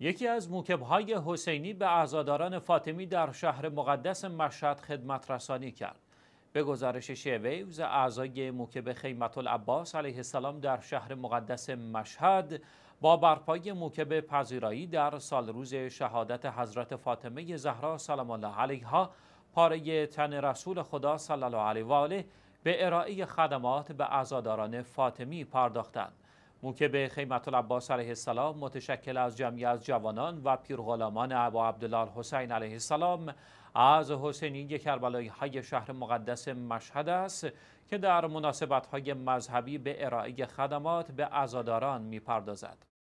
یکی از موکبهای حسینی به اعزاداران فاطمی در شهر مقدس مشهد خدمت رسانی کرد. به گزارش شیویوز اعضای موکب خیمت العباس علیه السلام در شهر مقدس مشهد با برپای موکب پذیرایی در سال روز شهادت حضرت فاطمه زهرا سلام الله علیها پاره تن رسول خدا صلی الله علیه و آله به ارائه خدمات به اعزاداران فاطمی پرداختند. موکب خیمت العباس علیه السلام متشکل از جمعی از جوانان و پیرغلامان عبا عبدالله حسین علیه السلام از حسینی کربلایی های شهر مقدس مشهد است که در مناسبت های مذهبی به ارائه خدمات به ازاداران میپردازد.